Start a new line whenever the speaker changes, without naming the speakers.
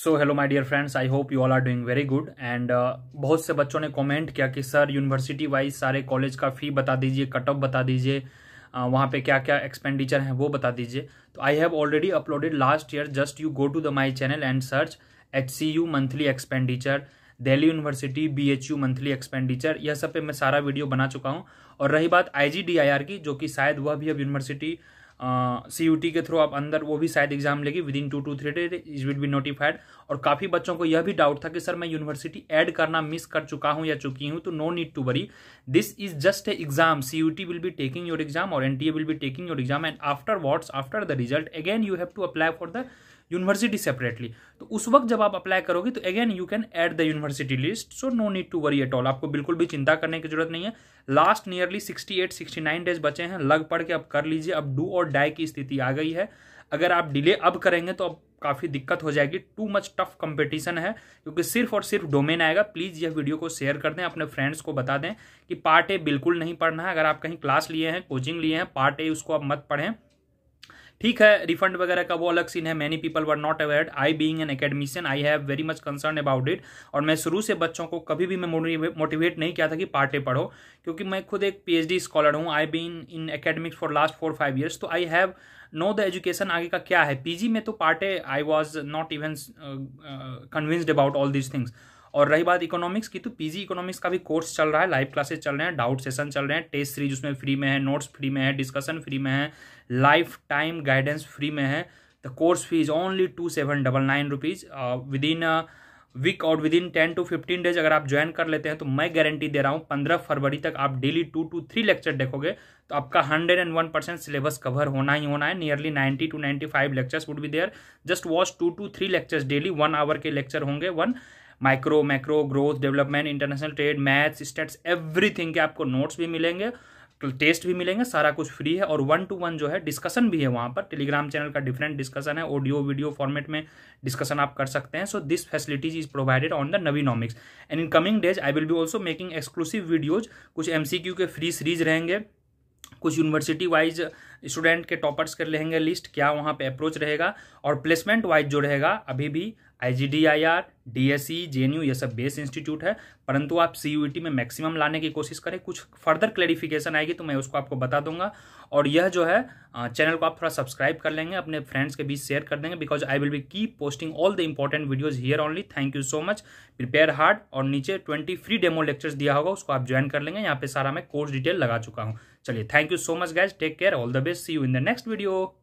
so hello my dear friends I hope you all are doing very good and बहुत से बच्चों ने comment किया कि सर यूनिवर्सिटी वाइज सारे कॉलेज का फ़ी बता दीजिए कट ऑफ बता दीजिए uh, वहाँ पे क्या क्या एक्सपेंडिचर है वो बता दीजिए तो I have already uploaded last year just you go to the my channel and search H C U monthly expenditure Delhi university B H U monthly expenditure यह सब पे मैं सारा वीडियो बना चुका हूँ और रही बात आई जी डी आई आर की जो कि शायद वह भी अब यूनिवर्सिटी सी यू टी के थ्रू आप अंदर वो भी शायद एग्जाम लेगी within two two three days is will be notified और काफ़ी बच्चों को यह भी डाउट था कि सर मैं यूनिवर्सिटी ऐड करना मिस कर चुका हूँ या चुकी हूँ तो no need to worry this is just a exam C U T will be taking your exam और N T A will be taking your exam and after what's after the result again you have to apply for the university separately तो उस वक्त जब आप apply करोगे तो again you can add the university list so no need to worry at all आपको बिल्कुल भी चिंता करने की जरूरत नहीं है last nearly sixty eight sixty nine days बचे हैं लग पढ़ के अब कर लीजिए अब डू और डाई की स्थिति आ गई है अगर आप डिले अब करेंगे तो अब काफ़ी दिक्कत हो जाएगी टू मच टफ कंपटीशन है क्योंकि सिर्फ और सिर्फ डोमेन आएगा प्लीज़ यह वीडियो को शेयर कर दें अपने फ्रेंड्स को बता दें कि पार्ट ए बिल्कुल नहीं पढ़ना है अगर आप कहीं क्लास लिए हैं कोचिंग लिए हैं पार्ट ए उसको आप मत पढ़ें ठीक है रिफंड वगैरह का वो अलग सीन है many people were not aware I being an academician I have very much concern about it और मैं शुरू से बच्चों को कभी भी मैं मोटिवेट नहीं किया था कि पार्टे पढ़ो क्योंकि मैं खुद एक पीएचडी स्कॉलर हूँ I been in academics for last four five years तो I have no the education आगे का क्या है पीजी में तो पार्टे I was not even convinced about all these things और रही बात इकोनॉमिक्स की तो पीजी इकोनॉमिक्स का भी कोर्स चल रहा है लाइव क्लासेस चल रहे हैं डाउट सेशन चल रहे हैं टेस्ट सीरीज उसमें फ्री में है नोट्स फ्री में है डिस्कशन फ्री में है लाइफ टाइम गाइडेंस फ्री में है the course fees only two seven double nine rupees within week और within ten to fifteen days अगर आप ज्वाइन कर लेते हैं तो मैं गारंटी दे रहा हूँ पंद्रह फरवरी तक आप daily two two three lecture देखोगे तो आपका hundred and one percent syllabus cover होना ही होना है nearly ninety two ninety five lectures would be there just watch two two three lectures daily one hour के लेक्चर होंगे one micro macro growth development international trade maths stats everything के आपको notes भी मिलेंगे टेस्ट भी मिलेंगे सारा कुछ फ्री है और वन टू वन जो है डिस्कशन भी है वहाँ पर टेलीग्राम चैनल का डिफरेंट डिस्कशन है ऑडियो वीडियो फॉर्मेट में डिस्कशन आप कर सकते हैं so this facilities is provided on the Navinomics and in coming days I will be also making exclusive videos कुछ एम के फ्री सीरीज रहेंगे कुछ यूनिवर्सिटी वाइज स्टूडेंट के टॉपर्स कर लेंगे लिस्ट क्या वहाँ पे अप्रोच रहेगा और प्लेसमेंट वाइज जो रहेगा अभी भी I G D I R D S J N U ये सब बेस इंस्टीट्यूट है परंतु आप सी यू टी में मैक्सिमम लाने की कोशिश करें कुछ फर्दर क्लेरिफिकेशन आएगी तो मैं उसको आपको बता दूंगा और यह जो है चैनल को आप थोड़ा सब्सक्राइब कर लेंगे अपने फ्रेंड्स के बीच शेयर कर देंगे because I will be keep posting all the important videos here only thank you so much prepare hard और नीचे ट्वेंटी फ्री डेमो लेक्चर्स दिया होगा उसको आप ज्वाइन कर लेंगे यहाँ पे सारा मैं कोर्स डिटेल लगा चुका हूँ चलिए thank you so much guys take care all the best see you in the next video